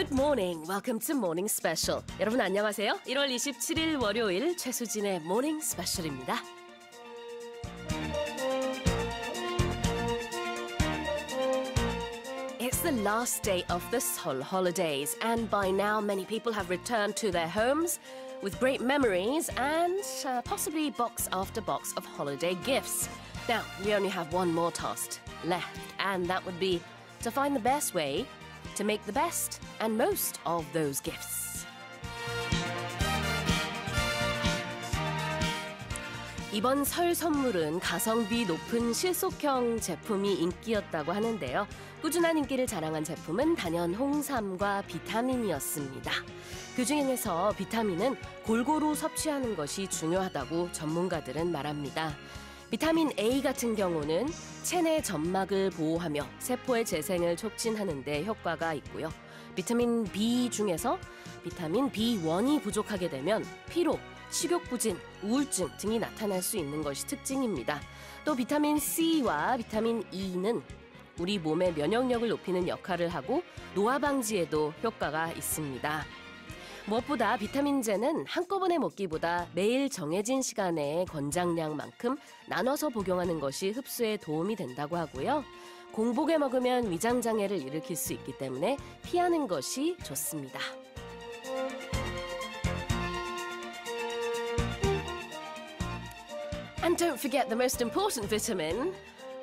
Good morning. Welcome to Morning Special. 여러분 안녕하세요. 1월 27일 월요일 최수진의 Morning Special입니다. It's the last day of the Seoul holidays, and by now many people have returned to their homes with great memories and uh, possibly box after box of holiday gifts. Now, we only have one more task left, and that would be to find the best way to make the best and most of those gifts. 이번 설 선물은 가성비 높은 실속형 제품이 인기였다고 하는데요. 꾸준한 인기를 자랑한 제품은 단연 홍삼과 비타민이었습니다. 그 중에서 비타민은 골고루 섭취하는 것이 중요하다고 전문가들은 말합니다. 비타민 A 같은 경우는 체내 점막을 보호하며 세포의 재생을 촉진하는 데 효과가 있고요. 비타민 B 중에서 비타민 B1이 부족하게 되면 피로, 식욕부진, 우울증 등이 나타날 수 있는 것이 특징입니다. 또 비타민 C와 비타민 E는 우리 몸의 면역력을 높이는 역할을 하고 노화 방지에도 효과가 있습니다. 무엇보다 비타민제는 한꺼번에 먹기보다 매일 정해진 시간에 권장량만큼 나눠서 복용하는 것이 흡수에 도움이 된다고 하고요. 공복에 먹으면 위장 장애를 일으킬 수 있기 때문에 피하는 것이 좋습니다. a don't forget the most important vitamin,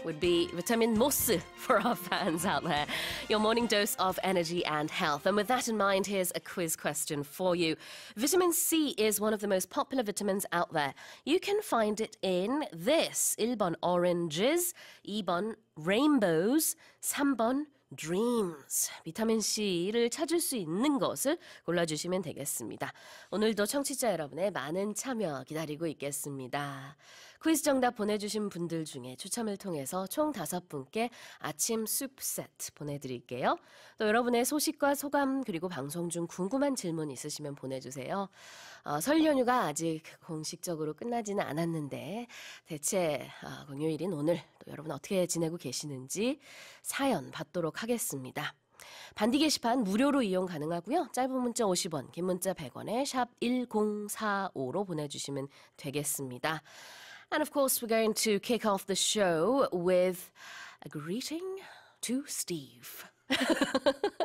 would be vitamin mousse for our fans out there. Your morning dose of energy and health. And with that in mind, here's a quiz question for you. Vitamin C is one of the most popular vitamins out there. You can find it in this. 1번 oranges, 2번 rainbows, 3번 dreams. 비타민 C를 찾을 수 있는 것을 골라주시면 되겠습니다. 오늘도 청취자 여러분의 많은 참여 기다리고 있겠습니다. 퀴즈 정답 보내주신 분들 중에 추첨을 통해서 총 다섯 분께 아침 숲 세트 보내드릴게요. 또 여러분의 소식과 소감 그리고 방송 중 궁금한 질문 있으시면 보내주세요. 어, 설 연휴가 아직 공식적으로 끝나지는 않았는데 대체 어, 공휴일인 오늘 또 여러분 어떻게 지내고 계시는지 사연 받도록 하겠습니다. 반디 게시판 무료로 이용 가능하고요. 짧은 문자 50원, 긴 문자 100원에 샵 1045로 보내주시면 되겠습니다. And of course, we're going to kick off the show with a greeting to Steve.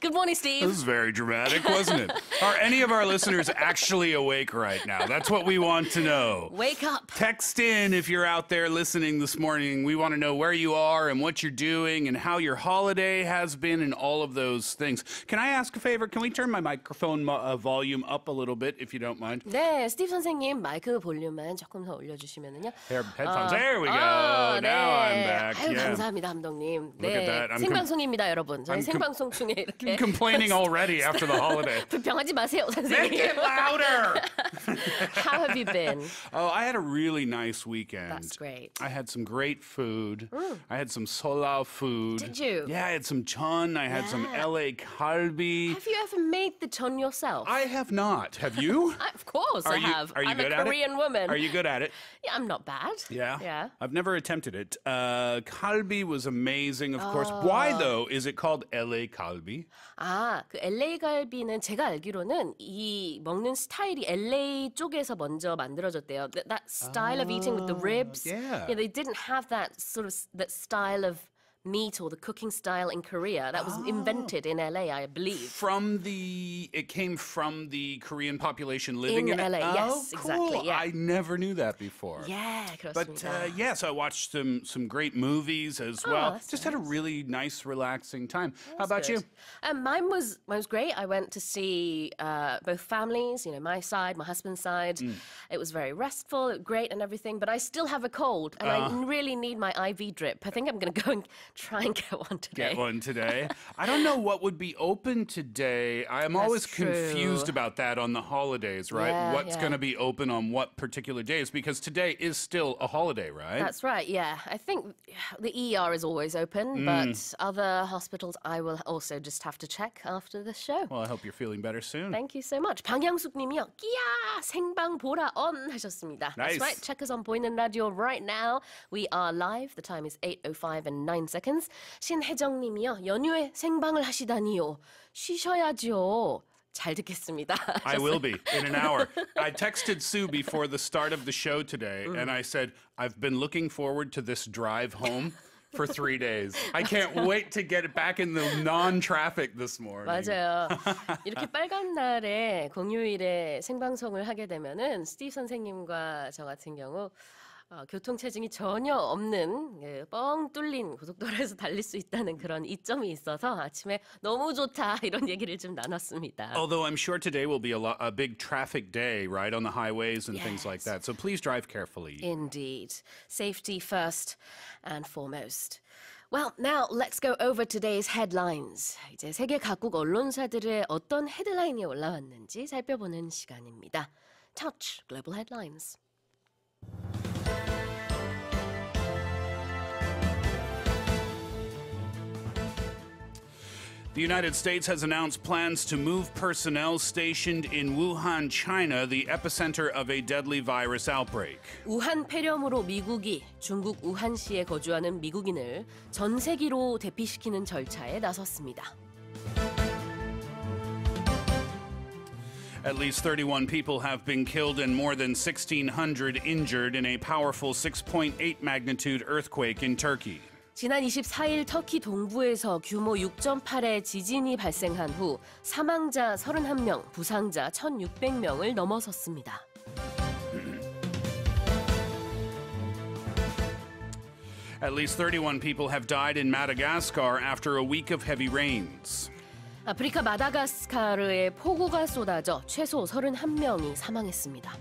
Good morning, Steve. This is very dramatic, wasn't it? Are any of our listeners actually awake right now? That's what we want to know. Wake up. Text in if you're out there listening this morning. We want to know where you are and what you're doing and how your holiday has been and all of those things. Can I ask a favor? Can we turn my microphone uh, volume up a little bit if you don't mind? 네, 스티브 선생님 마이크 볼륨만 조금 더 올려 주시면은요. Headphones. There we go. 아, Now 네. I'm back. 아유, yeah. 감사합니다, 감독님. 네. 생방송입니다, 여러분. 저희 생방송 중에 이렇게 I'm complaining already after the holiday. Make it louder. How have you been? Oh, I had a really nice weekend. That's great. I had some great food. Mm. I had some solao food. Did you? Yeah, I had some chun. I had yeah. some LA kalbi. Have you ever made the chun yourself? I have not. Have you? I, of course, are I you, have. Are you I'm good a Korean at it? woman. Are you good at it? Yeah, I'm not bad. Yeah. Yeah. I've never attempted it. Uh, kalbi was amazing, of oh. course. Why ah. though is it called LA kalbi? 아, 그 LA 갈비는 제가 알기로는 이 먹는 스타일이 LA 쪽에서 먼저 만들어졌대요. That, that style of eating with the ribs. Yeah. yeah, they didn't have that sort of that style of meat or the cooking style in Korea. That was oh. invented in LA, I believe. From the it came from the Korean population living in, in LA. yes, oh, cool. exactly. Yeah. I never knew that before. Yeah, but uh, yeah, so I watched some some great movies as oh, well. Just nice. had a really nice, relaxing time. That's How about good. you? Um, mine was mine was great. I went to see uh, both families. You know, my side, my husband's side. Mm. It was very restful, great, and everything. But I still have a cold, and uh. I uh-huh. really need my IV drip. I think I'm going to go and try and get one today. Get one today. I don't know what would be open today. I am That's always true. confused about that on the holidays, right? Yeah, What's yeah. going to be open on what particular days? Because today is still a holiday, right? That's right, yeah. I think the ER is always open, mm. but other hospitals I will also just have to check after this show. Well, I hope you're feeling better soon. Thank you so much. 방향숙 끼야 생방 보라 on 하셨습니다. Nice. That's right. Check us on 보이는 radio right now. We are live. The time is 8:05 and 9 seconds. seconds. 신혜정님이요. 연휴에 생방을 하시다니요. 쉬셔야죠. 잘 듣겠습니다. I will be in an hour. I texted Sue before the start of the show today, mm. and I said, I've been looking forward to this drive home. for three days. I can't wait to get back in the non-traffic this morning. 맞아요. 이렇게 빨간 날에 공휴일에 생방송을 하게 되면은 스티브 선생님과 저 같은 경우 어, 교통체증이 전혀 없는 예, 뻥 뚫린 고속도로에서 달릴 수 있다는 그런 이점이 있어서 아침에 너무 좋다 이런 얘기를 좀 나눴습니다. Although I'm sure today will be a, lot, a big traffic day, right, on the highways and yes. things like that. So please drive carefully. Indeed. Safety first and foremost. Well, now let's go over today's headlines. 이제 세계 각국 언론사들의 어떤 헤드라인이 올라왔는지 살펴보는 시간입니다. Touch Global Headlines. The United States has announced plans to move personnel stationed in Wuhan, China, the epicenter of a deadly virus outbreak. 우한 폐렴으로 미국이 중국 우한시에 거주하는 미국인을 전 세계로 대피시키는 절차에 나섰습니다. At least 31 people have been killed and more than 1,600 injured in a powerful 6.8 magnitude earthquake in Turkey. 지난 24일 터키 동부에서 규모 6.8의 지진이 발생한 후 사망자 31명, 부상자 1,600명을 넘어섰습니다. At least 31 people have died in Madagascar after a week of heavy rains. 아프리카 마다가스카르에 폭우가 쏟아져 최소 31명이 사망했습니다.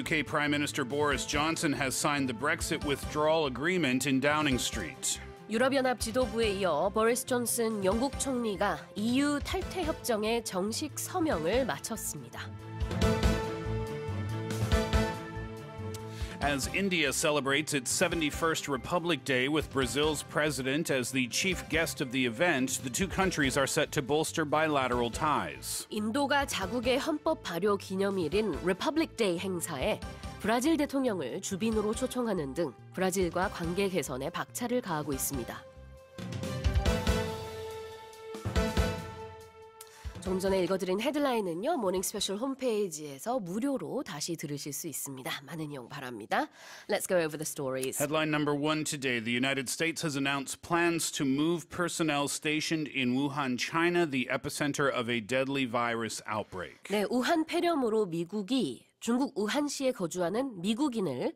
UK Prime Minister Boris Johnson has signed the Brexit withdrawal agreement in Downing Street. 유럽연합 지도부에 이어 버리스 존슨 영국 총리가 EU 탈퇴 협정에 정식 서명을 마쳤습니다. As India celebrates its 71st Republic Day with Brazil's president as the chief guest of the event, the two countries are set to bolster bilateral ties. 인도가 자국의 헌법 발효 기념일인 Republic Day 행사에 브라질 대통령을 주빈으로 초청하는 등 브라질과 관계 개선에 박차를 가하고 있습니다. 조금 전에 읽어드린 헤드라인은요 모닝 스페셜 홈페이지에서 무료로 다시 들으실 수 있습니다. 많은 이용 바랍니다. Let's go over the stories. Headline number one today: The United States has announced plans to move personnel stationed in Wuhan, China, the epicenter of a deadly virus outbreak. 네, 우한 폐렴으로 미국이 중국 우한시에 거주하는 미국인을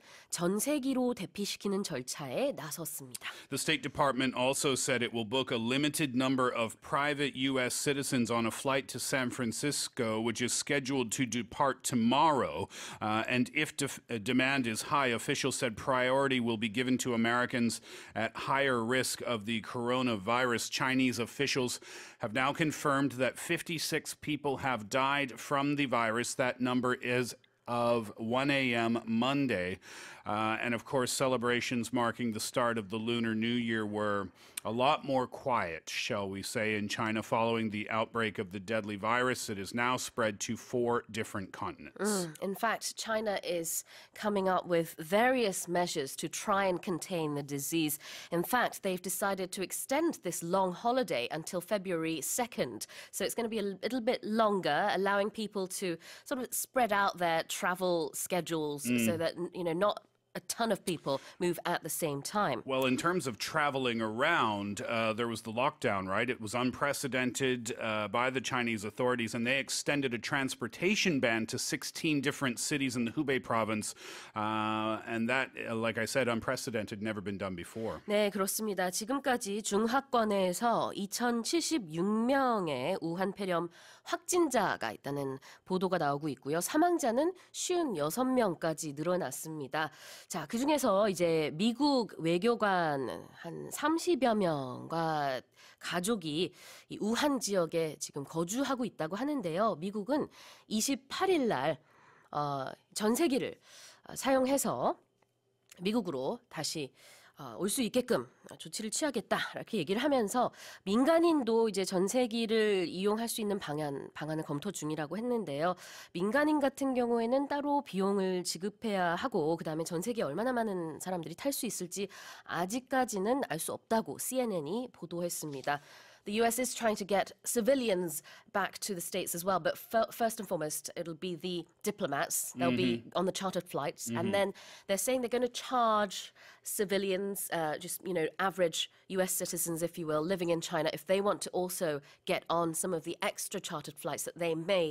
대피시키는 절차에 나섰습니다. The State Department also said it will book a limited number of private US citizens on a flight to San Francisco which is scheduled to depart tomorrow uh, and if de uh, demand is high officials said priority will be given to Americans at higher risk of the coronavirus. Chinese officials have now confirmed that 56 people have died from the virus. That number is of 1 a.m. Monday. Uh, and of course, celebrations marking the start of the Lunar New Year were a lot more quiet, shall we say, in China following the outbreak of the deadly virus that has now spread to four different continents. Mm. In fact, China is coming up with various measures to try and contain the disease. In fact, they've decided to extend this long holiday until February 2nd. So it's going to be a little bit longer, allowing people to sort of spread out their travel schedules mm. so that, you know, not a ton of people move at the same time. Well, in terms of traveling around, uh, there was the lockdown, right? It was unprecedented uh, by the Chinese authorities, and they extended a transportation ban to 16 different cities in the Hubei province. Uh, and that, uh, like I said, unprecedented, never been done before. 네, 그렇습니다. 지금까지 중하권에서 2,076명의 우한 폐렴 확진자가 있다는 보도가 나오고 있고요. 사망자는 56명까지 늘어났습니다. 자, 그 중에서 이제 미국 외교관 한 30여 명과 가족이 우한 지역에 지금 거주하고 있다고 하는데요. 미국은 28일 날 어, 전세기를 어, 사용해서 미국으로 다시 어, 올수 있게끔 조치를 취하겠다 이렇게 얘기를 하면서 민간인도 이제 전세기를 이용할 수 있는 방안 방안을 검토 중이라고 했는데요. 민간인 같은 경우에는 따로 비용을 지급해야 하고 그다음에 전세기에 얼마나 많은 사람들이 탈 수 있을지 아직까지는 알 수 없다고 CNN이 보도했습니다. The US is trying to get civilians back to the States as well, but first and foremost, it'll be the diplomats. They'll mm -hmm. be mm-hmm. on the chartered flights. Mm -hmm. And mm-hmm. then they're saying they're going to charge civilians, uh, just, you know, average US citizens, if you will, living in China, if they want to also get on some of the extra chartered flights that they may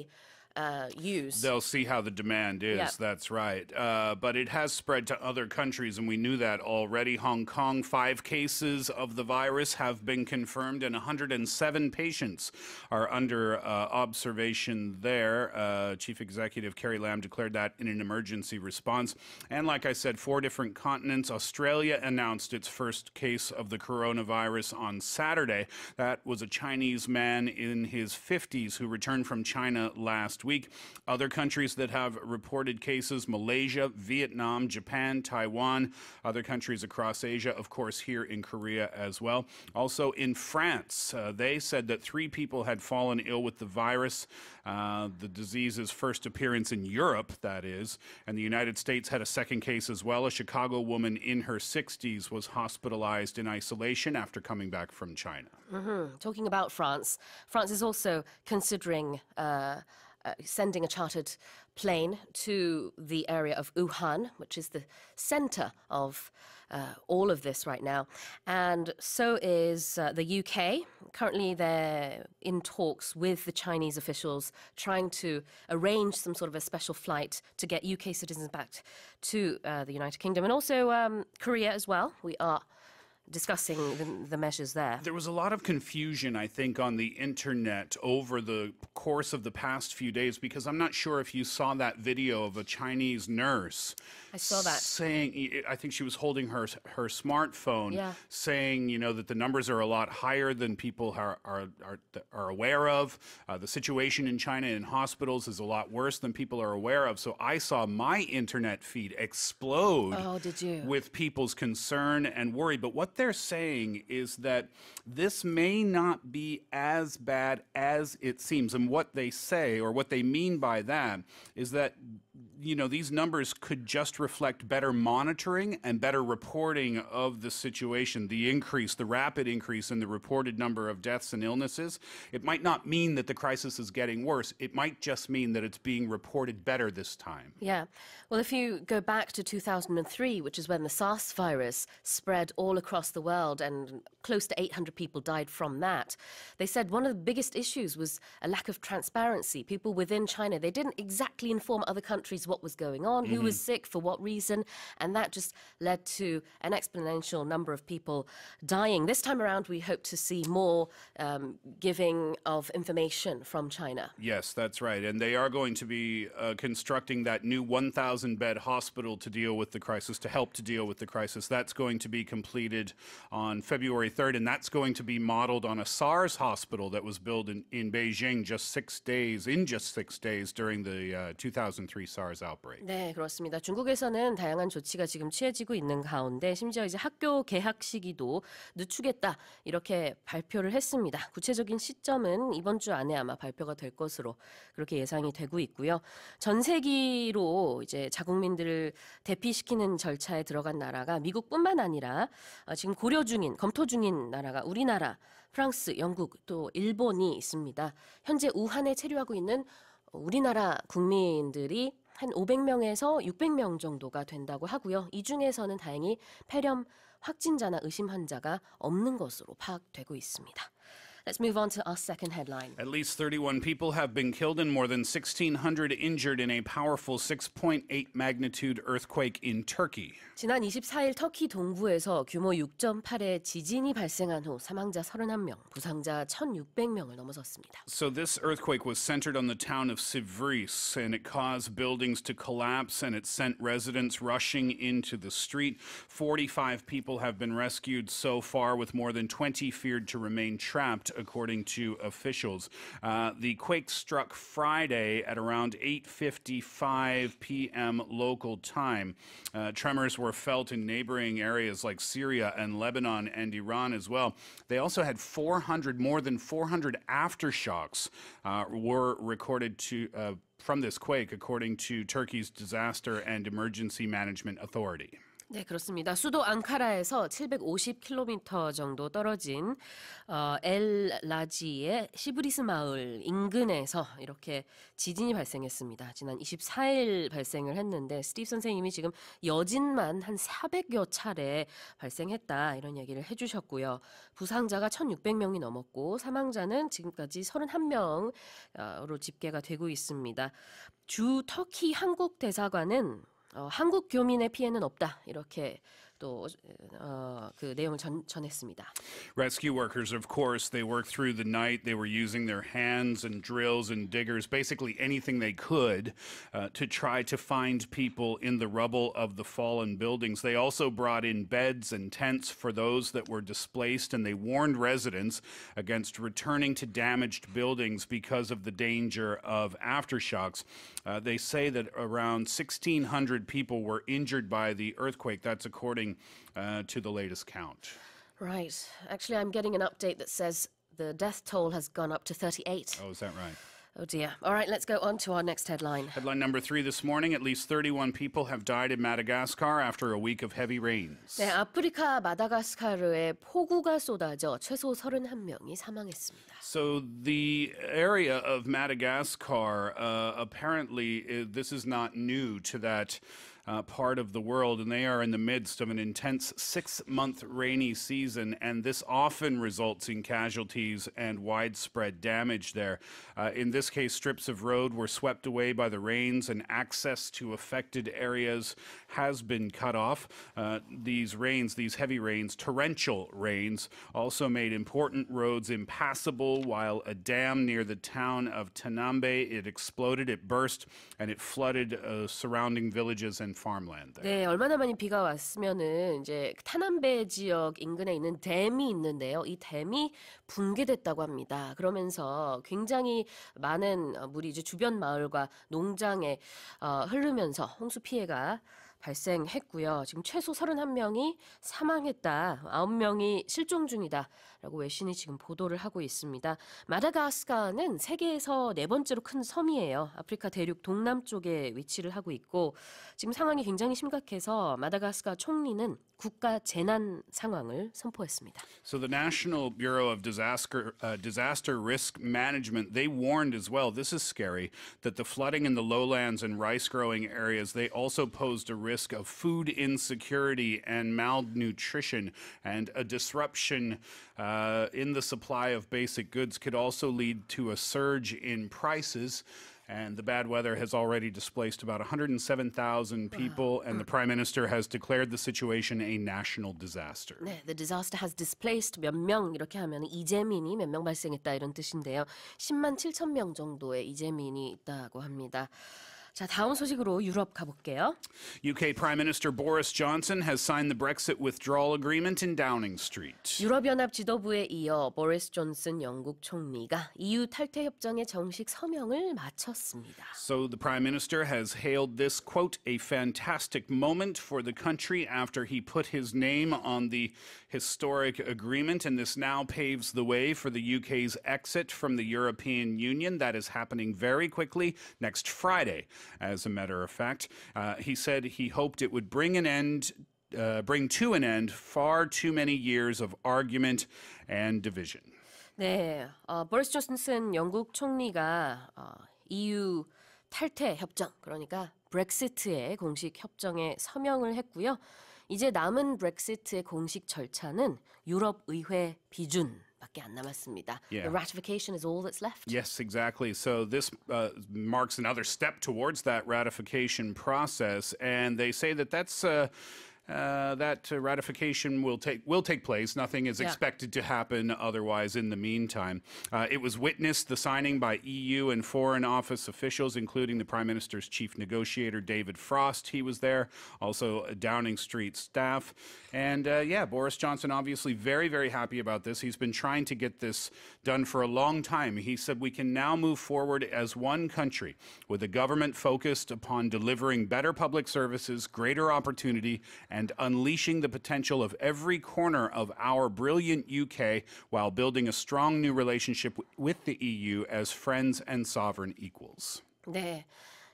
uh, use. They'll see how the demand is. Yep. That's right. Uh, but it has spread to other countries, and we knew that already. Hong Kong, five cases of the virus have been confirmed, and 107 patients are under uh, observation there. Uh, Chief Executive Carrie Lam declared that in an emergency response. And like I said, four different continents. Australia announced its first case of the coronavirus on Saturday. That was a Chinese man in his 50s who returned from China last week. Other countries that have reported cases Malaysia, Vietnam, Japan, Taiwan, other countries across Asia, of course, here in Korea as well. Also in France, uh, they said that three people had fallen ill with the virus. Uh, the disease's first appearance in Europe, that is, and the United States had a second case as well. A Chicago woman in her 60s was hospitalized in isolation after coming back from China. Mm -hmm. Talking about France, France is also considering. Uh, uh, sending a chartered plane to the area of Wuhan, which is the center of uh, all of this right now. And so is uh, the UK. Currently, they're in talks with the Chinese officials trying to arrange some sort of a special flight to get UK citizens back to uh, the United Kingdom. And also um, Korea as well. We are discussing the, the, measures there. There was a lot of confusion, I think, on the internet over the course of the past few days because I'm not sure if you saw that video of a Chinese nurse. I saw that. Saying, I think she was holding her her smartphone, yeah. saying, you know, that the numbers are a lot higher than people are are are, are aware of. Uh, the situation in China in hospitals is a lot worse than people are aware of. So I saw my internet feed explode. Oh, did you? With people's concern and worry, but what they're saying is that this may not be as bad as it seems. And what they say or what they mean by that is that you know, these numbers could just reflect better monitoring and better reporting of the situation, the increase, the rapid increase in the reported number of deaths and illnesses. It might not mean that the crisis is getting worse. It might just mean that it's being reported better this time. Yeah. Well, if you go back to 2003, which is when the SARS virus spread all across the world and close to 800 people died from that, they said one of the biggest issues was a lack of transparency. People within China, they didn't exactly inform other countries what was going on, mm -hmm. who was mm-hmm. sick, for what reason. And that just led to an exponential number of people dying. This time around, we hope to see more um, giving of information from China. Yes, that's right. And they are going to be uh, constructing that new 1,000 bed hospital to deal with the crisis, to help to deal with the crisis. That's going to be completed on February 3rd, and that's going to be modeled on a SARS hospital that was built in, in Beijing just six days, in just six days during the uh, 2003 SARS outbreak. 네, 그렇습니다. 중국에서는 다양한 조치가 지금 취해지고 있는 가운데 심지어 이제 학교 개학 시기도 늦추겠다 이렇게 발표를 했습니다. 구체적인 시점은 이번 주 안에 아마 발표가 될 것으로 그렇게 예상이 되고 있고요. 전 세기로 이제 자국민들을 대피시키는 절차에 들어간 나라가 미국뿐만 아니라 어, 지금 고려 중인 검토 중인 나라가 우리나라, 프랑스, 영국 또 일본이 있습니다. 현재 우한에 체류하고 있는 우리나라 국민들이 한 500명에서 600명 정도가 된다고 하고요. 이 중에서는 다행히 폐렴 확진자나 의심 환자가 없는 것으로 파악되고 있습니다. Let's move on to our second headline. At least 31 people have been killed and more than 1,600 injured in a powerful 6.8 magnitude earthquake in Turkey. 지난 24일 터키 동부에서 규모 6.8의 지진이 발생한 후 사망자 31명, 부상자 1,600명을 넘어섰습니다. So this earthquake was centered on the town of Sivris and it caused buildings to collapse and it sent residents rushing into the street. 45 people have been rescued so far with more than 20 feared to remain trapped according to officials. Uh, the quake struck Friday at around 8:55 p.m. local time. Uh, tremors were felt in neighboring areas like Syria and Lebanon and Iran as well. They also had 400 more than 400 aftershocks uh, were recorded to uh, from this quake, according to Turkey's Disaster and Emergency Management Authority. 네, 그렇습니다. 수도 앙카라에서 750km 정도 떨어진 어, 엘 라지의 시브리스 마을 인근에서 이렇게 지진이 발생했습니다. 지난 24일 발생을 했는데 스티브 선생님이 지금 여진만 한 400여 차례 발생했다 이런 얘기를 해주셨고요. 부상자가 1,600명이 넘었고 사망자는 지금까지 31명으로 집계가 되고 있습니다. 주 터키 한국 대사관은 어, 한국 교민의 피해는 없다 이렇게 또 어, 그 내용을 전, 전했습니다. Rescue workers, of course, they worked through the night. They were using their hands and drills and diggers, basically anything they could, uh, to try to find people in the rubble of the fallen buildings. They also brought in beds and tents for those that were displaced, and they warned residents against returning to damaged buildings because of the danger of aftershocks. Uh, they say that around 1,600 people were injured by the earthquake. That's according according uh, to the latest count. Right. Actually, I'm getting an update that says the death toll has gone up to 38. Oh, is that right? Oh dear. All right, let's go on to our next headline. Headline number three this morning at least 31 people have died in Madagascar after a week of heavy rains. 네, 폭우가 쏟아져 최소 31명이 사망했습니다. So the area of Madagascar, uh, apparently, uh, this is not new to that uh, part of the world, and they are in the midst of an intense six month rainy season, and this often results in casualties and widespread damage there. Uh, in this case, strips of road were swept away by the rains, and access to affected areas has been cut off. Uh, these rains, these heavy rains, torrential rains, also made important roads impassable, while a dam near the town of Tanambe, it exploded, it burst, and it flooded uh, surrounding villages and farmland there. 네, 얼마나 많이 비가 왔으면은 이제 타남베 지역 인근에 있는 댐이 있는데요. 이 댐이 붕괴됐다고 합니다. 그러면서 굉장히 많은 어, 물이 이제 주변 마을과 농장에 어, 흐르면서 홍수 피해가 발생했고요. 지금 최소 31명이 사망했다. 9명이 실종 중이다. 라고 외신이 지금 보도를 하고 있습니다. 마다가스카는 세계에서 네 번째로 큰 섬이에요. 아프리카 대륙 동남쪽에 위치를 하고 있고 지금 상황이 굉장히 심각해서 마다가스카 총리는 국가 재난 상황을 선포했습니다. So the National Bureau of Disaster uh, Disaster Risk Management they warned as well. This is scary that the flooding in the lowlands and rice growing areas they also posed a risk of food insecurity and malnutrition, and a disruption uh, in the supply of basic goods could also lead to a surge in prices. And the bad weather has already displaced about 107,000 people, and the mm. Prime Minister has declared the situation a national disaster. 네, the disaster has displaced 몇 명 이렇게 하면 이재민이 몇 명 발생했다 이런 뜻인데요. 10만 7천 명 정도의 이재민이 있다고 합니다. 자, 다음 소식으로 유럽 가볼게요. UK Prime Minister Boris Johnson has signed the Brexit withdrawal agreement in Downing Street. 유럽연합 지도부에 이어 보리스 존슨 영국 총리가 EU 탈퇴 협정에 정식 서명을 마쳤습니다. So the Prime Minister has hailed this quote a fantastic moment for the country after he put his name on the historic agreement and this now paves the way for the UK's exit from the European Union that is happening very quickly next Friday as a matter of fact. Uh, he said he hoped it would bring an end. Uh, bring to an end far too many years of argument and division. 네, 어, 보리스 존슨 영국 총리가 어, EU 탈퇴 협정 그러니까 브렉시트의 공식 협정에 서명을 했고요. 이제 남은 브렉시트의 공식 절차는 유럽 의회 비준 밖에 안 남았습니다. Yeah. The ratification is all that's left. Yes, exactly. So this uh, marks another step towards that ratification process, and they say that that's. Uh, uh, that uh, ratification will take will take place. Nothing is yeah. expected to happen otherwise. In the meantime, uh, it was witnessed the signing by EU and Foreign Office officials, including the Prime Minister's chief negotiator David Frost. He was there, also Downing Street staff, and uh, yeah, Boris Johnson obviously very very happy about this. He's been trying to get this done for a long time. He said we can now move forward as one country with a government focused upon delivering better public services, greater opportunity. and unleashing the potential of every corner of our brilliant UK while building a strong new relationship with the EU as friends and sovereign equals. 네.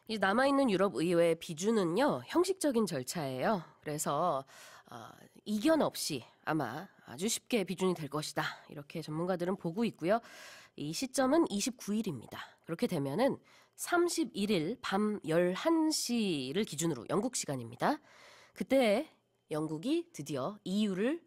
이 남아있는 유럽 의회 비준은요, 형식적인 절차예요. 그래서, 어, 이견 없이 아마 아주 쉽게 비준이 될 것이다. 이렇게 전문가들은 보고 있고요. 이 시점은 29일입니다. 그렇게 되면은 31일 밤 11시를 기준으로 영국 시간입니다. 그때 영국이 드디어 EU를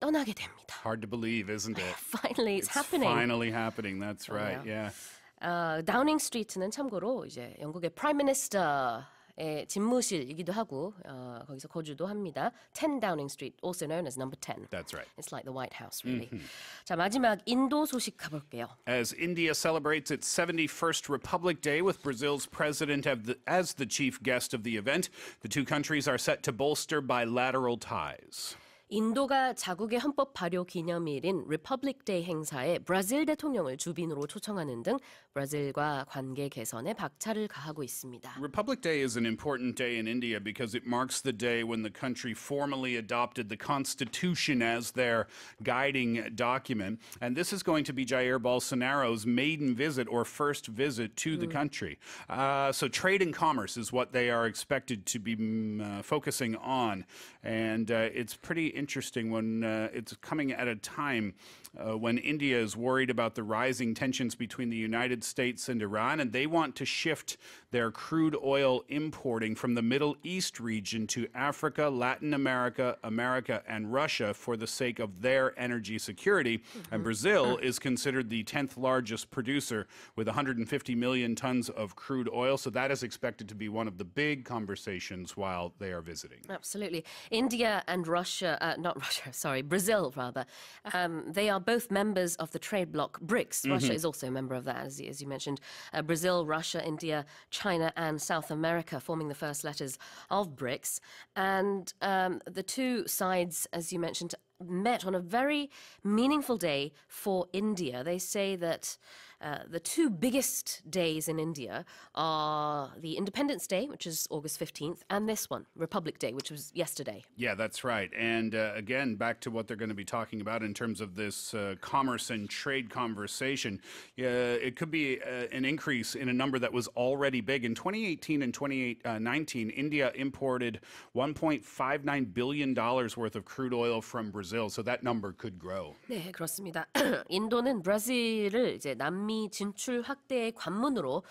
떠나게 됩니다. Hard to believe, isn't it? finally, it's, it's happening. Finally happening. That's right. Yeah. 어, 다우닝 스트리트는 참고로 이제 영국의 프라임 미니스터 예, 집무실이기도 하고 어, 거기서 거주도 합니다. 10 Downing Street, also known as number 10. That's right. It's like the White House, really. Mm-hmm. 자, 마지막 인도 소식 가볼게요. As India celebrates its 71st Republic Day with Brazil's president the, as the chief guest of the event, the two countries are set to bolster bilateral ties. 인도가 자국의 헌법 발효 기념일인 리퍼블릭 데이 행사에 브라질 대통령을 주빈으로 초청하는 등 브라질과 관계 개선에 박차를 가하고 있습니다. Republic Day is an important day in India because it marks the day when the country formally adopted the constitution as their guiding document and this is going to be Jair Bolsonaro's maiden visit or first visit to the mm. country. Uh, so trade and commerce is what they are expected to be mm, uh, focusing on and uh, it's pretty interesting when uh, it's coming at a time uh, when India is worried about the rising tensions between the United States and Iran, and they want to shift their crude oil importing from the Middle East region to Africa, Latin America, America, and Russia for the sake of their energy security. Mm-hmm. And Brazil is considered the 10th largest producer with 150 million tons of crude oil. So that is expected to be one of the big conversations while they are visiting. Absolutely. India and Russia, uh, not Russia, sorry, Brazil rather, um, they are both members of the trade bloc BRICS. Mm-hmm. Russia is also a member of that, as, as you mentioned. Uh, Brazil, Russia, India, China China and South America, forming the first letters of BRICS. And um, the two sides, as you mentioned, met on a very meaningful day for India. They say that uh, the two biggest days in India are the Independence Day, which is August 15th, and this one, Republic Day, which was yesterday. Yeah, that's right. And uh, again, back to what they're going to be talking about in terms of this uh, commerce and trade conversation. it could be uh, an increase in a number that was already big. In 2018 and 2019, uh, India imported $1.59 billion worth of crude oil from Brazil, so that number could grow. 네, 그렇습니다. 인도는 브라질을 이제 남미 북한 진출 확대의 관문으로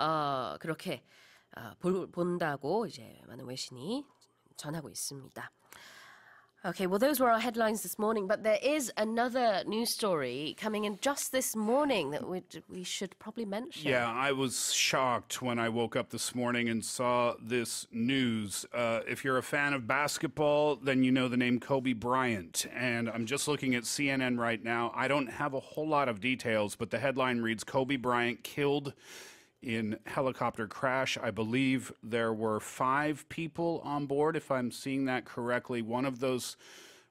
어, 그렇게 어, 볼, 본다고 이제 많은 외신이 전하고 있습니다. Okay, well, those were our headlines this morning, but there is another news story coming in just this morning that we, we should probably mention. Yeah, I was shocked when I woke up this morning and saw this news. Uh, if you're a fan of basketball, then you know the name Kobe Bryant. And I'm just looking at CNN right now. I don't have a whole lot of details, but the headline reads Kobe Bryant killed in helicopter crash. I believe there were five people on board, if I'm seeing that correctly. One of those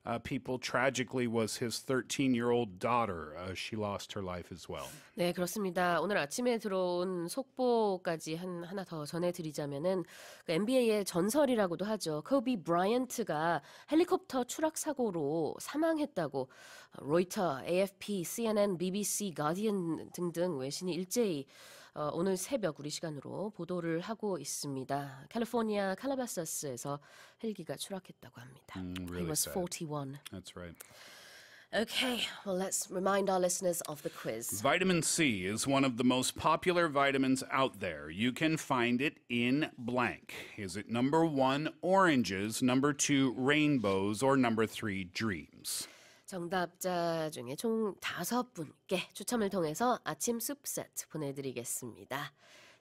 uh, people tragically was his 13-year-old daughter. Uh, she lost her life as well. 네, 그렇습니다. 오늘 아침에 들어온 속보까지 한 하나 더 전해드리자면은 그 NBA의 전설이라고도 하죠. 커비 브라이언트가 헬리콥터 추락 사고로 사망했다고 로이터, AFP, CNN, BBC, 가디언 등등 외신이 일제히 어, 오늘 새벽 우리 시간으로 보도를 하고 있습니다. 캘리포니아 칼라바사스에서 헬기가 추락했다고 합니다. Mm, really he was 41. That's right. Okay, well, let's remind our listeners of the quiz. Vitamin C is one of the most popular vitamins out there. You can find it in blank. Is it number one, oranges, number two, rainbows, or number three, dreams? 정답자 중에 총 다섯 분께 추첨을 통해서 아침 숲 세트 보내드리겠습니다.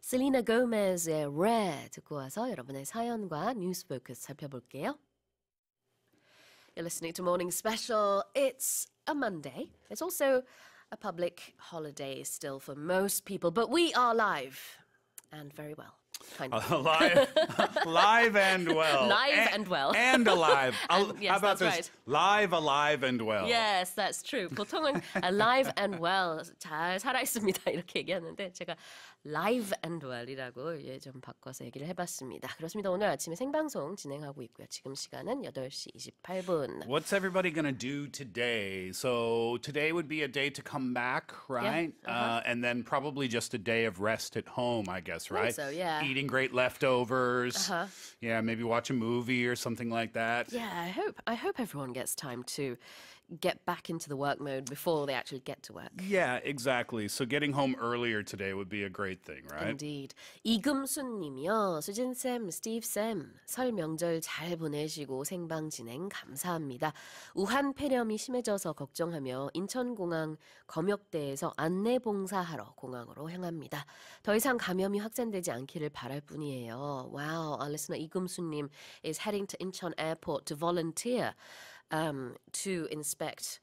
셀리나 고메즈의 Red 듣고 와서 여러분의 사연과 뉴스 포커스 살펴볼게요. You're listening to Morning Special. It's a Monday. It's also a public holiday still for most people, but we are live and very well. Kind of. alive, live and well. Live and, and well. And alive. Al yes, How about this? Right. Live, alive and well. Yes, that's true. 보통은 alive and well 잘 살아 있습니다 이렇게 얘기하는데 제가 live and well이라고 예, 좀 바꿔서 얘기를 해봤습니다. 그렇습니다. 오늘 아침에 생방송 진행하고 있고요. 지금 시간은 8시 28분. What's everybody gonna do today? So today would be a day to come back, right? Yeah. Uh -huh. uh, and then probably just a day of rest at home, I guess, right? I think so yeah eating great leftovers. Uh-huh. Yeah, maybe watch a movie or something like that. Yeah, I hope I hope everyone gets time to get back into the work mode before they actually get to work. Yeah, exactly. So getting home earlier today would be a great thing, right? Indeed. 이금순 님이요. 수진 쌤, 스티브 쌤, 설 명절 잘 보내시고 생방 진행 감사합니다. 우한 폐렴이 심해져서 걱정하며 인천공항 검역대에서 안내 봉사하러 공항으로 향합니다. 더 이상 감염이 확산되지 않기를 바랄 뿐이에요. 와우, w our l i s 이금순 님 is heading to Incheon Airport to volunteer um, to inspect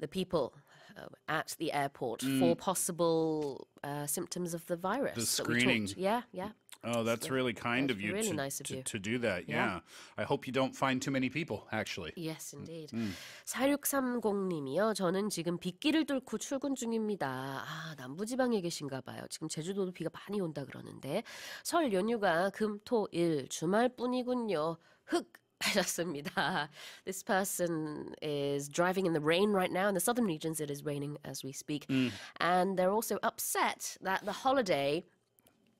the people uh, at the airport mm. for possible uh, symptoms of the virus. The screening. Yeah, yeah. Oh, that's yeah. really kind t h a t of you. Really to, nice of to, you to do that. Yeah. yeah. I hope you don't find too many people. Actually. Yes, indeed. 음. 4 6 3님이요 저는 지금 빗길을 뚫고 출근 중입니다. 아, 남부지방에 계신가 봐요. 지금 제주도도 비가 많이 온다 그러는데 설 연휴가 금토일 주말뿐이군요. 흑 하셨습니다. This person is driving in the rain right now. In the southern regions, it is raining as we speak. Mm. And they're also upset that the holiday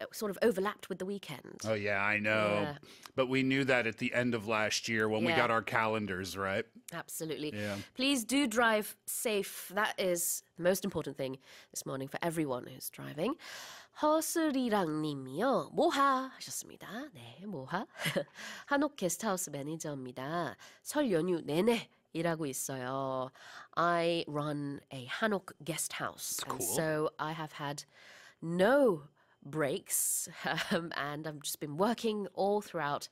uh, sort of overlapped with the weekend. Oh, yeah, I know. Yeah. But we knew that at the end of last year when yeah. we got our calendars, right? Absolutely. Yeah. Please do drive safe. That is the most important thing this morning for everyone who's driving. 허스리랑 님이요. 모하 하셨습니다. 네, 모하. 한옥 게스트하우스 매니저입니다. 설 연휴 내내 일하고 있어요. I run a Hanok guest house. Cool. And so I have had no breaks um, and I've just been working all throughout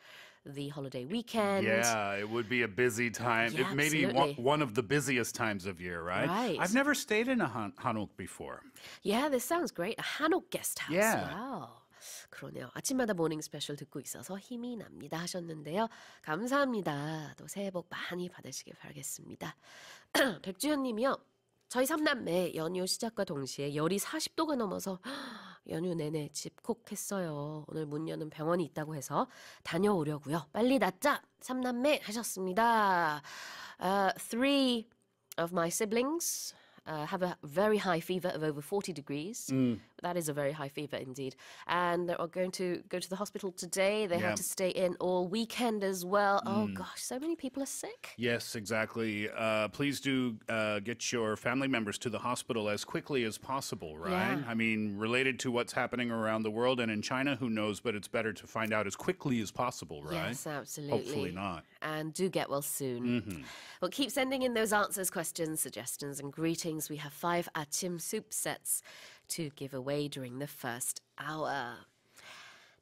the holiday weekend. Yeah, it would be a busy time. Yeah, it may be one, one of the busiest times of year, right? Right. I've never stayed in a Han- Hanok before. Yeah, this sounds great. A Hanok guest house. Yeah. Wow. 그러네요. 아침마다 모닝 스페셜 듣고 있어서 힘이 납니다 하셨는데요. 감사합니다. 또 새해 복 많이 받으시길 바라겠습니다. 백주현 님이요. 저희 삼남매 연휴 시작과 동시에 열이 40도가 넘어서 연휴 내내 집콕했어요. 오늘 문 여는 병원이 있다고 해서 다녀오려고요. 빨리 낫자. 삼남매 하셨습니다. Uh, three of my siblings uh, have a very high fever of over 40 degrees, m that is a very high fever indeed. And they are going to go to the hospital today. They yeah. have to stay in all weekend as well. Mm. Oh hmm. gosh, so many people are sick. Yes, exactly. Uh, please do uh, get your family members to the hospital as quickly as possible. Right? Yeah. I mean, related to what's happening around the world and in China, who knows? But it's better to find out as quickly as possible. Right? Yes, absolutely. Hopefully not. And do get well soon. Mm -hmm. Well, keep sending in those answers, questions, suggestions, and greetings. We have five atim soup sets to give away during the first hour.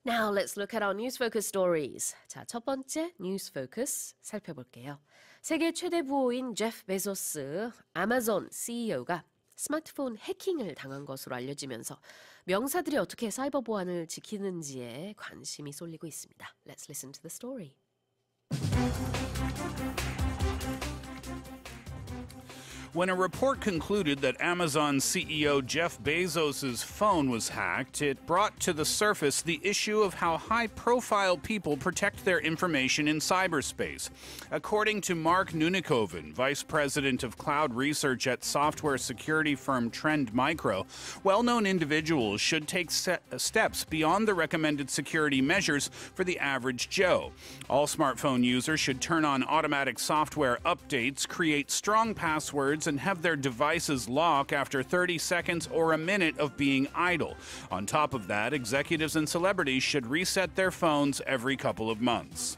Now let's look at our news focus stories. 자, 첫 번째 news focus 살펴볼게요. 세계 최대 부호인 제프 베조스, 아마존 CEO가 스마트폰 해킹을 당한 것으로 알려지면서 명사들이 어떻게 사이버 보안을 지키는지에 관심이 쏠리고 있습니다. Let's listen to the story. When a report concluded that Amazon CEO Jeff Bezos' phone was hacked, it brought to the surface the issue of how high profile people protect their information in cyberspace. According to Mark Nunikoven, vice president of cloud research at software security firm Trend Micro, well known individuals should take steps beyond the recommended security measures for the average Joe. All smartphone users should turn on automatic software updates, create strong passwords, and have their devices lock after 30 seconds or a minute of being idle. On top of that, executives and celebrities should reset their phones every couple of months.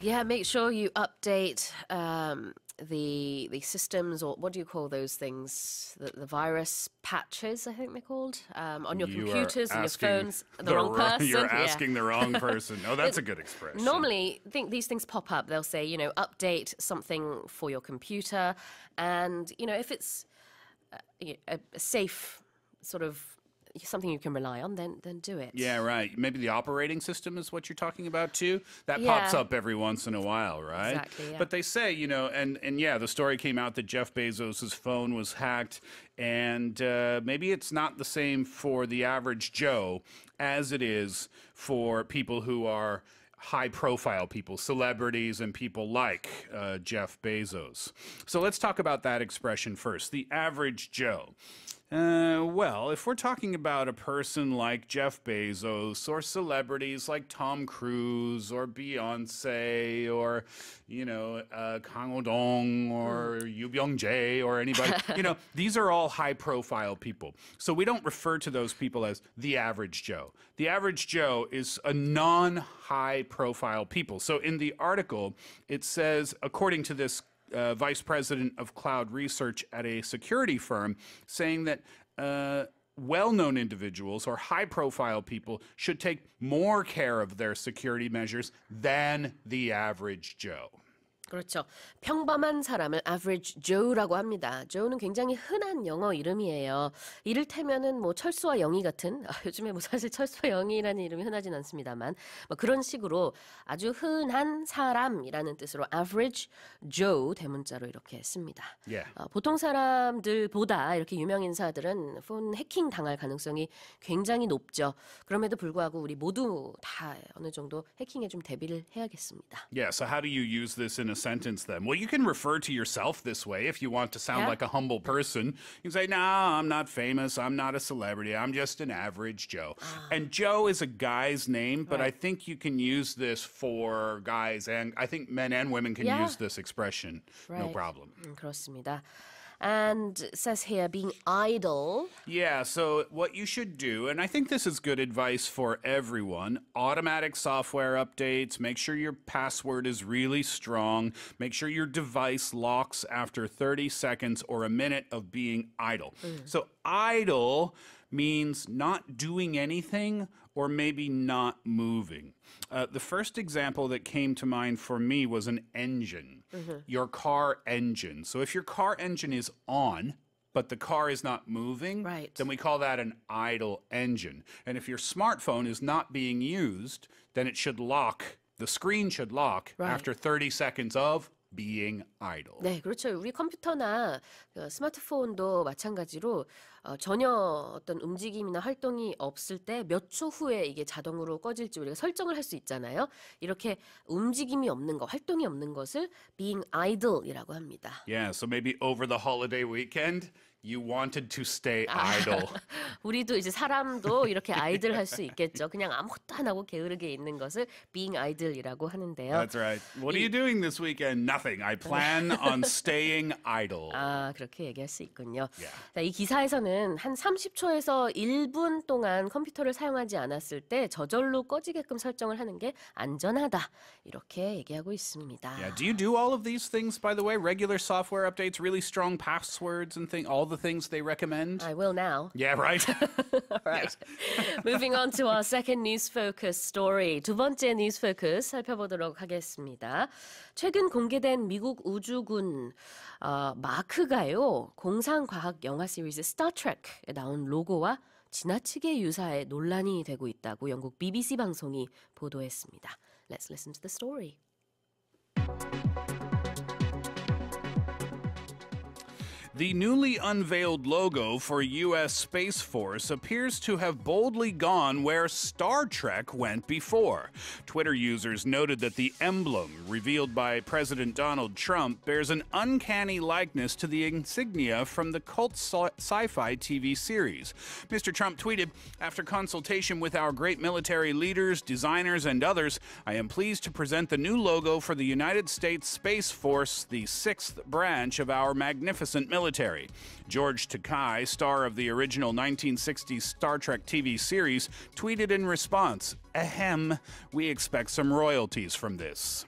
Yeah, make sure you update um, the the systems or what do you call those things? The, the virus patches, I think they're called, um, on your you computers and your phones. The, the, wrong person. You're yeah. asking the wrong person. Oh, that's a good expression. Normally, think these things pop up. They'll say, you know, update something for your computer, and you know, if it's uh, a, a safe sort of something you can rely on, then then do it. Yeah, right. Maybe the operating system is what you're talking about too. That yeah. pops up every once in a while, right? Exactly. Yeah. But they say, you know, and and yeah, the story came out that Jeff Bezos's phone was hacked, and uh, maybe it's not the same for the average Joe as it is for people who are high profile people, celebrities, and people like uh, Jeff Bezos. So let's talk about that expression first the average Joe. Uh, well, if we're talking about a person like Jeff Bezos or celebrities like Tom Cruise or Beyonce or, you know, uh, Kang Dong or mm. Yu Byung Jae or anybody, you know, these are all high profile people. So we don't refer to those people as the average Joe. The average Joe is a non high profile people. So in the article, it says, according to this uh, vice president of cloud research at a security firm, saying that. Uh, well known individuals or high profile people should take more care of their security measures than the average Joe. 그렇죠. 평범한 사람을 average Joe라고 합니다. Joe는 굉장히 흔한 영어 이름이에요. 이를테면은 뭐 철수와 영희 같은 아, 요즘에 뭐 사실 철수와 영희라는 이름이 흔하진 않습니다만 뭐 그런 식으로 아주 흔한 사람이라는 뜻으로 average Joe 대문자로 이렇게 씁니다. Yeah. 예. 어, 보통 사람들보다 이렇게 유명 인사들은 폰 해킹 당할 가능성이 굉장히 높죠. 그럼에도 불구하고 우리 모두 다 어느 정도 해킹에 좀 대비를 해야겠습니다. Yeah, so how do you use this in a sentence them. Well, you can refer to yourself this way if you want to sound yeah. like a humble person. You can say, nah, I'm not famous. I'm not a celebrity. I'm just an average Joe. Ah. and Joe is a guy's name, but right. I think you can use this for guys, and I think men and women can yeah. use this expression. Right. No problem. Mm, 그렇습니다 and says here being idle. Yeah, so what you should do, and I think this is good advice for everyone automatic software updates, make sure your password is really strong, make sure your device locks after 30 seconds or a minute of being idle. Mm. So, idle means not doing anything or maybe not moving. Uh, the first example that came to mind for me was an engine, mm-hmm. your car engine. So if your car engine is on, but the car is not moving, right. then we call that an idle engine. And if your smartphone is not being used, then it should lock the screen should lock right. after 30 seconds of being idle. 네, 그렇죠. 우리 컴퓨터나 그 스마트폰도 마찬가지로 어, 전혀 어떤 움직임이나 활동이 없을 때 몇 초 후에 이게 자동으로 꺼질지 우리가 설정을 할 수 있잖아요. 이렇게 움직임이 없는 거, 활동이 없는 것을 being idle이라고 합니다. Yeah, so maybe over the holiday weekend You wanted to stay idle. 우리도 이제 사람도 이렇게 아이들 할 수 있겠죠. 그냥 아무것도 안 하고 게으르게 있는 것을 being idle이라고 하는데요. That's right. What are you doing this weekend? Nothing. I plan on staying idle. 아, 그렇게 얘기할 수 있군요. Yeah. 자, 이 기사에서는 한 30초에서 1분 동안 컴퓨터를 사용하지 않았을 때 저절로 꺼지게끔 설정을 하는 게 안전하다. 이렇게 얘기하고 있습니다. Yeah. Do you do all of these things by the way? Regular software updates, really strong passwords and thing all the the things they recommend? I will now. Yeah, right. All right. Moving on to our second news focus story. 두 번째 뉴스 포커스 살펴보도록 하겠습니다. 최근 공개된 미국 우주군 어, 마크가요. 공상과학 영화 시리즈 스타트렉에 나온 로고와 지나치게 유사해 논란이 되고 있다고 영국 BBC 방송이 보도했습니다. Let's listen to the story. The newly unveiled logo for U.S. Space Force appears to have boldly gone where Star Trek went before. Twitter users noted that the emblem, revealed by President Donald Trump, bears an uncanny likeness to the insignia from the cult sci fi TV series. Mr. Trump tweeted After consultation with our great military leaders, designers, and others, I am pleased to present the new logo for the United States Space Force, the sixth branch of our magnificent military military. George Takai, star of the original 1960s Star Trek TV series, tweeted in response Ahem, we expect some royalties from this.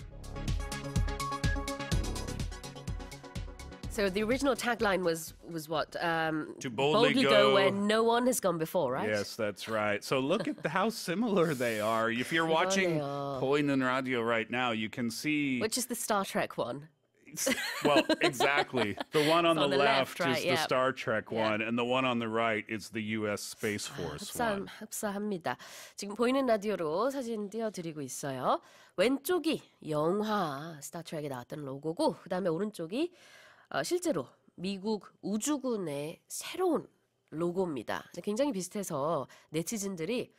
So the original tagline was was what um, to boldly, boldly go, go, where no one has gone before, right? Yes, that's right. So look at how similar they are. If you're watching and Radio right now, you can see which is the Star Trek one. rights. Well, exactly. The one on, the, on the, left, left right, is yeah. the Star Trek yeah. one, and the one on the right is the U.S. Space Force 흡사, one. 흡사합니다. 지금 보이는 라디오로 사진 띄워드리고 있어요. 왼쪽이 영화 스타트랙에 나왔던 로고고, 그 다음에 오른쪽이 어, 실제로 미국 우주군의 새로운 로고입니다. 굉장히 비슷해서 네티즌들이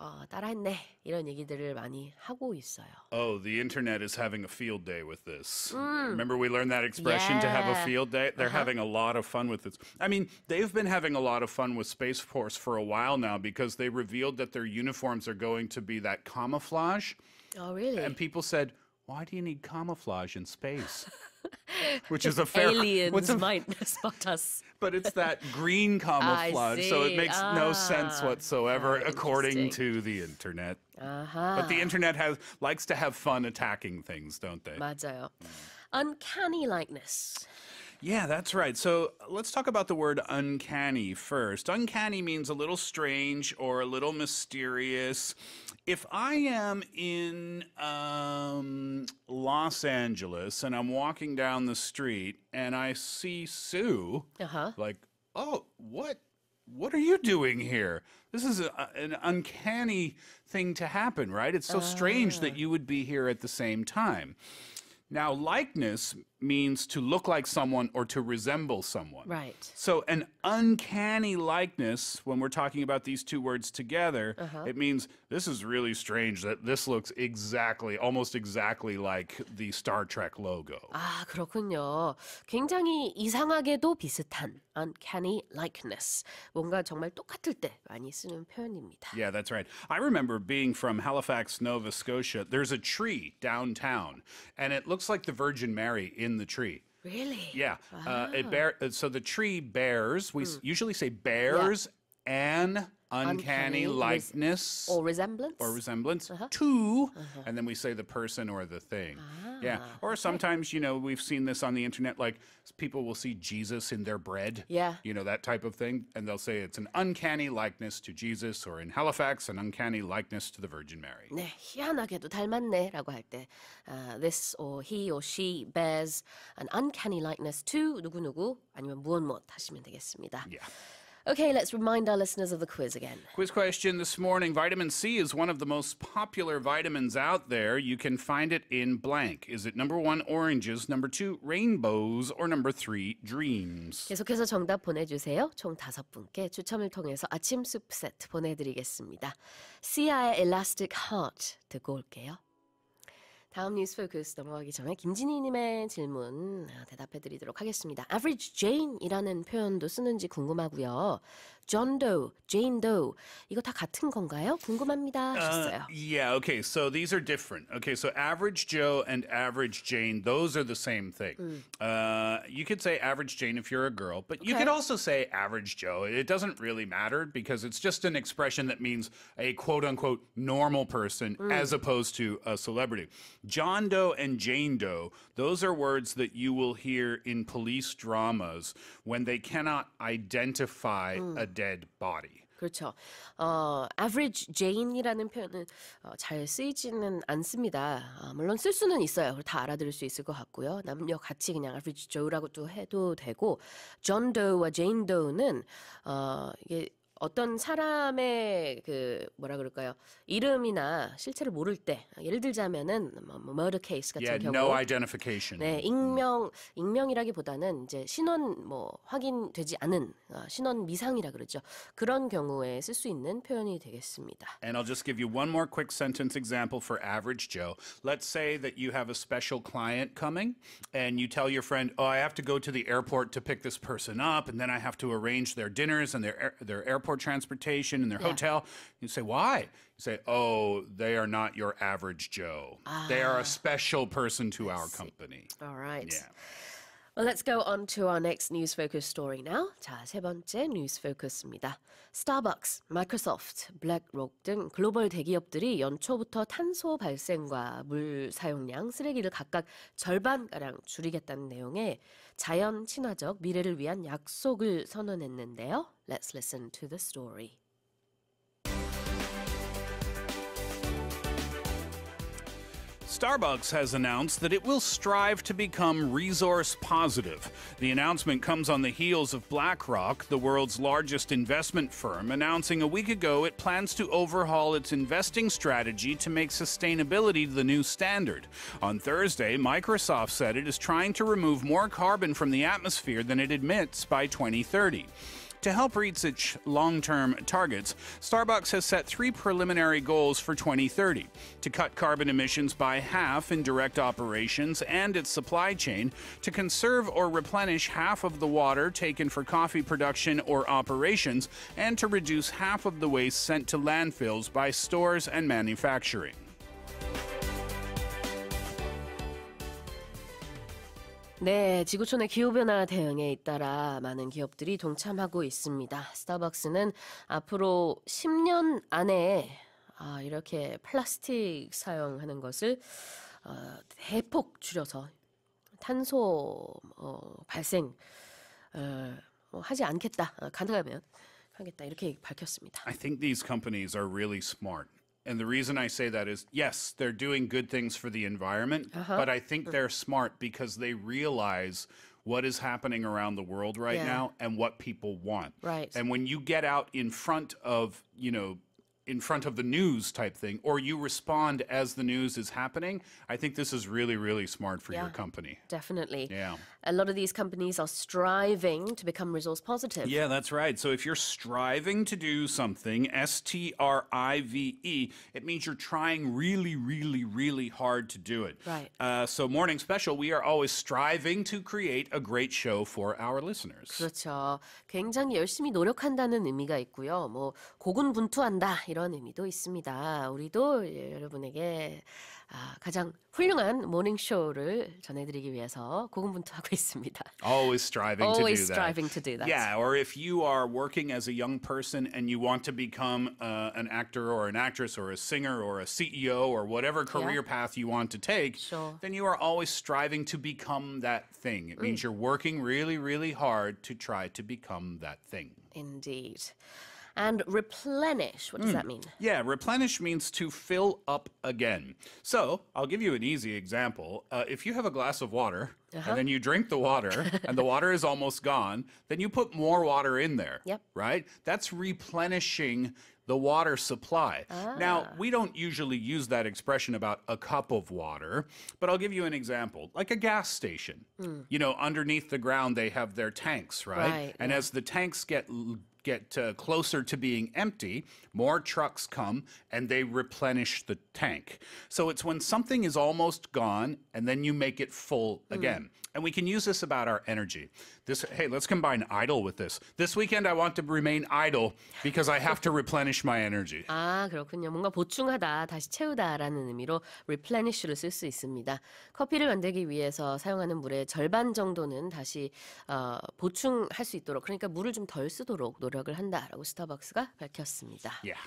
어, 따라했네 이런 얘기들을 많이 하고 있어요. Oh, the internet is having a field day with this. Remember we learned that expression yeah. to have a field day? They're uh -huh. having a lot of fun with this. I mean, they've been having a lot of fun with Space Force for a while now because they revealed that their uniforms are going to be that camouflage. Oh, really? And people said, why do you need camouflage in space? Which is a fair aliens a, might spot us. But it's that green camouflage, so it makes ah, no sense whatsoever, ah, according to the internet. Uh-huh. But the internet has likes to have fun attacking things, don't they? 맞아요. Uncanny likeness. Yeah, that's right. So let's talk about the word uncanny first. Uncanny means a little strange or a little mysterious. If I am in um, Los Angeles and I'm walking down the street and I see Sue, uh-huh. like, oh, what? What are you doing here? This is a, an uncanny thing to happen, right? It's so uh. strange that ah. you would be here at the same time. Now, likeness means to look like someone or to resemble someone. Right. So an uncanny likeness, when we're talking about these two words together, uh-huh. it means this is really strange that this looks exactly, almost exactly like the Star Trek logo. 아, ah, 그렇군요. 굉장히 이상하게도 비슷한 uncanny likeness. 뭔가 정말 똑같을 때 많이 쓰는 표현입니다. Yeah, that's right. I remember being from Halifax, Nova Scotia. There's a tree downtown, and it looks like the Virgin Mary in in the tree. Really? Yeah. Wow. Uh, it bear, uh, so the tree bears, we mm. usually say bears yeah uncanny, uncanny likeness or resemblance or resemblance uh-huh. to uh-huh. and then we say the person or the thing ah, yeah or sometimes you know we've seen this on the internet like people will see jesus in their bread yeah you know that type of thing and they'll say it's an uncanny likeness to jesus or in halifax an uncanny likeness to the virgin mary 네 희한하게도 닮았네라고 할때 uh, this or he or she bears an uncanny likeness to 누구누구 아니면 무엇 하시면 되겠습니다 yeah. Okay, let's remind our listeners of the quiz again. Quiz question this morning Vitamin C is one of the most popular vitamins out there. You can find it in blank. Is it number one, oranges, number two, rainbows, or number three, dreams? 계속해서 정답 보내주세요. 총 다섯 분께 추첨을 통해서 아침 숲 세트 보내드리겠습니다. Cia의 Elastic Heart 듣고 올게요. 다음 뉴스 포크스 넘어가기 전에 김진희님의 질문 아, 대답해 드리도록 하겠습니다. average Jane이라는 표현도 쓰는지 궁금하고요. John Doe, Jane Doe. 이거 다 같은 건가요? 궁금합니다. Uh, 하셨어요. Uh, yeah, okay. So these are different. Okay, so average Joe and average Jane, those are the same thing. Mm. Uh, you could say average Jane if you're a girl, but okay. you could also say average Joe. It doesn't really matter because it's just an expression that means a quote unquote normal person mm. as opposed to a celebrity. John Doe and Jane Doe, those are words that you will hear in police dramas when they cannot identify mm. a dead body. 그렇죠. 어, average Jane이라는 표현은 어, 잘 쓰이지는 않습니다. 어, 물론 쓸 수는 있어요. 다 알아들을 수 있을 것 같고요. 남녀 같이 그냥 average Joe라고 또 해도 되고, John Doe와 Jane Doe는 어, 이게 어떤 사람의 그 뭐라 그럴까요? 이름이나 실체를 모를 때 예를 들자면은 뭐 머드 케이스 같은 yeah, 경우 no identification. 네, 익명 익명이라기보다는 이제 신원 뭐 확인되지 않은 어, 신원 미상이라 그러죠. 그런 경우에 쓸 수 있는 표현이 되겠습니다. And I'll just give you one more quick sentence example for average Joe. Let's say that you have a special client coming and you tell your friend, "Oh, I have to go to the airport to pick this person up and then I have to arrange their dinners and their their airport airport transportation, in their yeah. hotel. You say, why? You say, oh, they are not your average Joe. they are a ah. special person to our company. All right. Yeah. Well, let's go on to our next news focus story now. 자, 세 번째 뉴스 포커스입니다. 스타벅스, 마이크로소프트, 블랙록 등 글로벌 대기업들이 연초부터 탄소 발생과 물 사용량, 쓰레기를 각각 절반가량 줄이겠다는 내용의 자연 친화적 미래를 위한 약속을 선언했는데요. Let's listen to the story. Starbucks has announced that it will strive to become resource positive. The announcement comes on the heels of BlackRock, the world's largest investment firm, announcing a week ago it plans to overhaul its investing strategy to make sustainability the new standard. On Thursday, Microsoft said it is trying to remove more carbon from the atmosphere than it admits by 2030. To help reach its long term targets, Starbucks has set three preliminary goals for 2030 to cut carbon emissions by half in direct operations and its supply chain, to conserve or replenish half of the water taken for coffee production or operations, and to reduce half of the waste sent to landfills by stores and manufacturing. 네, 지구촌의 기후변화 대응에 잇따라 많은 기업들이 동참하고 있습니다. 스타벅스는 앞으로 10년 안에 아, 이렇게 플라스틱 사용하는 것을 어, 대폭 줄여서 탄소 어, 발생 어, 뭐 하지 않겠다. 어, 가능하면 하겠다. 이렇게 밝혔습니다. I think these companies are really smart. And the reason I say that is yes, they're doing good things for the environment, uh-huh. but I think they're smart because they realize what is happening around the world right yeah. now and what people want. Right. And when you get out in front of, you know, in front of the news type thing, or you respond as the news is happening, I think this is really, really smart for yeah, your company. Definitely. Yeah a lot of these companies are striving to become resource positive. Yeah, that's right. So if you're striving to do something, S T R I V E, it means you're trying really, really, really hard to do it. Right. Uh, so, Morning Special, we are always striving to create a great show for our listeners. 그렇죠. 굉장히 열심히 노력한다는 의미가 있고요. 뭐, 고군분투한다, 이런 의미도 있습니다. 우리도 여러분에게 아, 가장 훌륭한 모닝 쇼를 전해드리기 위해서 고군분투하고 있습니다. Always striving Always to do that. Always striving to do that. Yeah, or if you are working as a young person and you want to become uh, an actor or an actress or a singer or a CEO or whatever career yeah. path you want to take, sure. then you are always striving to become that thing. It mm. means you're working really, really hard to try to become that thing. Indeed and replenish. What does mm. that mean? Yeah, replenish means to fill up again. So I'll give you an easy example. Uh, if you have a glass of water uh-huh. and then you drink the water and the water is almost gone, then you put more water in there. Yep. Right? That's replenishing the water supply. Ah. Now, we don't usually use that expression about a cup of water, but I'll give you an example. Like a gas station. Mm. You know, underneath the ground, they have their tanks, right? right and yeah. as the tanks get get uh, closer to being empty, more trucks come and they replenish the tank. So it's when something is almost gone and then you make it full mm. again. And we can use this about our energy. This, hey, let's combine idle with this. This weekend I want to remain idle because I have to replenish my energy. 아, 그렇군요. 뭔가 보충하다, 다시 채우다라는 의미로 replenish를 쓸 수 있습니다. 커피를 만들기 위해서 사용하는 물의 절반 정도는 다시 어, 보충할 수 있도록 그러니까 물을 좀 덜 쓰도록 노력을 한다라고 스타벅스가 밝혔습니다. Yeah.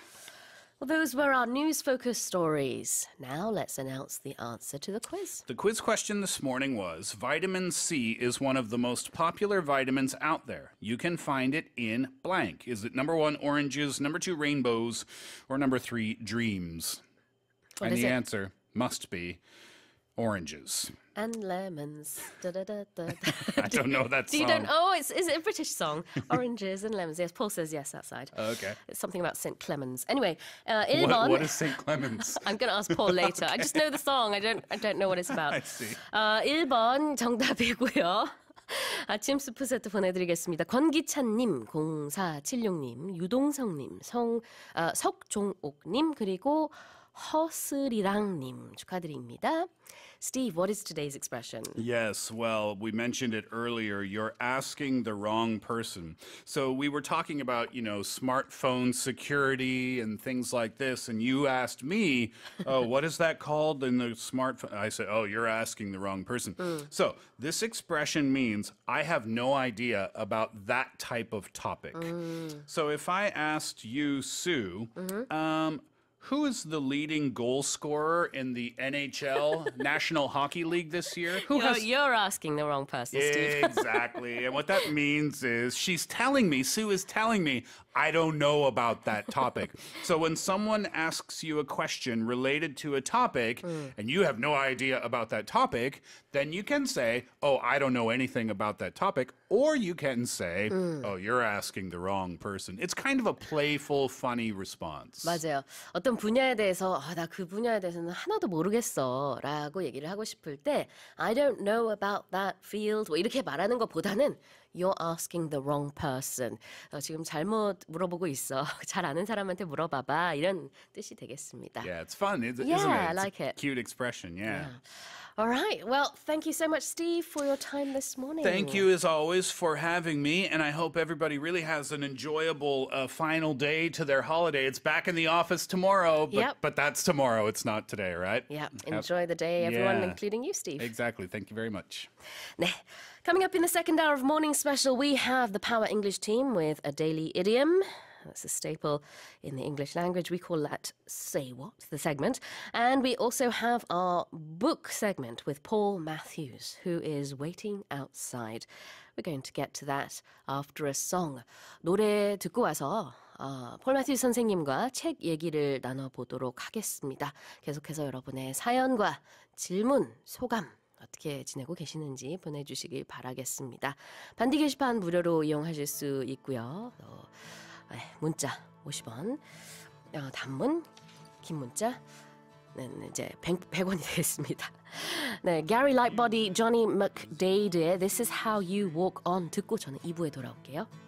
Well, those were our news focused stories. Now let's announce the answer to the quiz. The quiz question this morning was Vitamin C is one of the most popular vitamins out there. You can find it in blank. Is it number one, oranges, number two, rainbows, or number three, dreams? What and the it? answer must be oranges and lemons. Da, da, da, I don't know that song. You don't? Oh, it's is it a British song? Oranges and lemons. Yes, Paul says yes outside. Oh, okay. It's something about St Clements. Anyway, uh, what, what is St Clements? I'm going to ask Paul later. okay. I just know the song. I don't. I don't know what it's about. I see. 어, uh, 1번 정답이고요. 아침 스프 세트 보내드리겠습니다. 권기찬님, 0476님, 유동성님, 성, 아, 석종옥님, 그리고 허스리랑님 축하드립니다. Steve, what is today's expression? Yes, well, we mentioned it earlier. You're asking the wrong person. So we were talking about, you know, smartphone security and things like this, and you asked me, "Oh, what is that called in the smartphone?" I said, "Oh, you're asking the wrong person." Mm. So this expression means I have no idea about that type of topic. Mm. So if I asked you, Sue, mm -hmm. um, who is the leading goal scorer in the NHL National Hockey League this year? Who you're, has... you're asking the wrong person, Steve. exactly. and what that means is she's telling me, Sue is telling me, I don't know about that topic. so when someone asks you a question related to a topic mm. and you have no idea about that topic, then you can say, "Oh, I don't know anything about that topic," or you can say, mm. "Oh, you're asking the wrong person." It's kind of a playful, funny response. 맞아요. 어떤 분야에 대해서 아, 나그 분야에 대해서는 하나도 모르겠어라고 얘기를 하고 싶을 때 I don't know about that field 뭐 이렇게 말하는 것보다는 You're asking the wrong person. 어, 지금 잘못 물어보고 있어. 잘 아는 사람한테 물어봐봐. 이런 뜻이 되겠습니다. Yeah, it's fun, isn't yeah, it? Yeah, I like it. Cute expression. yeah. yeah. All right. Well, thank you so much, Steve, for your time this morning. Thank you, as always, for having me. And I hope everybody really has an enjoyable uh, final day to their holiday. It's back in the office tomorrow, but, yep. but that's tomorrow. It's not today, right? Yeah. Enjoy the day, everyone, yeah. including you, Steve. Exactly. Thank you very much. Coming up in the second hour of Morning Special, we have the Power English team with a daily idiom. That's a staple in the English language. We call that Say What, the segment. And we also have our book segment with Paul Matthews, who is waiting outside. We're going to get to that after a song. 노래 듣고 와서 어, 폴마티 선생님과 책 얘기를 나눠보도록 하겠습니다. 계속해서 여러분의 사연과 질문, 소감 어떻게 지내고 계시는지 보내주시길 바라겠습니다. 반디 게시판 무료로 이용하실 수 있고요. 어, 네, 문자 50원, 어, 단문, 긴 문자 네, 이제 100, 100원이 되겠습니다. 네, Gary Lightbody, Johnny McDade의 This Is How You Walk On 듣고 저는 2부에 돌아올게요.